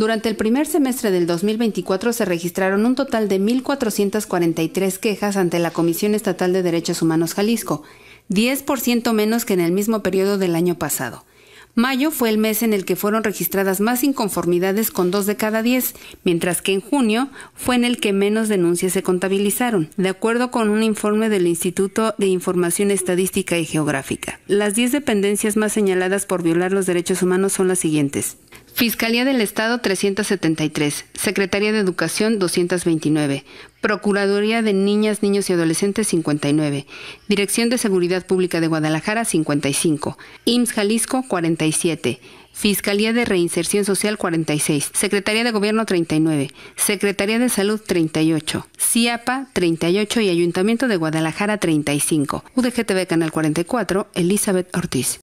Durante el primer semestre del 2024 se registraron un total de 1.443 quejas ante la Comisión Estatal de Derechos Humanos Jalisco, 10% menos que en el mismo periodo del año pasado. Mayo fue el mes en el que fueron registradas más inconformidades con dos de cada diez, mientras que en junio fue en el que menos denuncias se contabilizaron, de acuerdo con un informe del Instituto de Información Estadística y Geográfica. Las diez dependencias más señaladas por violar los derechos humanos son las siguientes. Fiscalía del Estado 373, Secretaría de Educación 229, Procuraduría de Niñas, Niños y Adolescentes 59, Dirección de Seguridad Pública de Guadalajara 55, IMSS Jalisco 47, Fiscalía de Reinserción Social 46, Secretaría de Gobierno 39, Secretaría de Salud 38, CIAPA 38 y Ayuntamiento de Guadalajara 35. UDGTV Canal 44, Elizabeth Ortiz.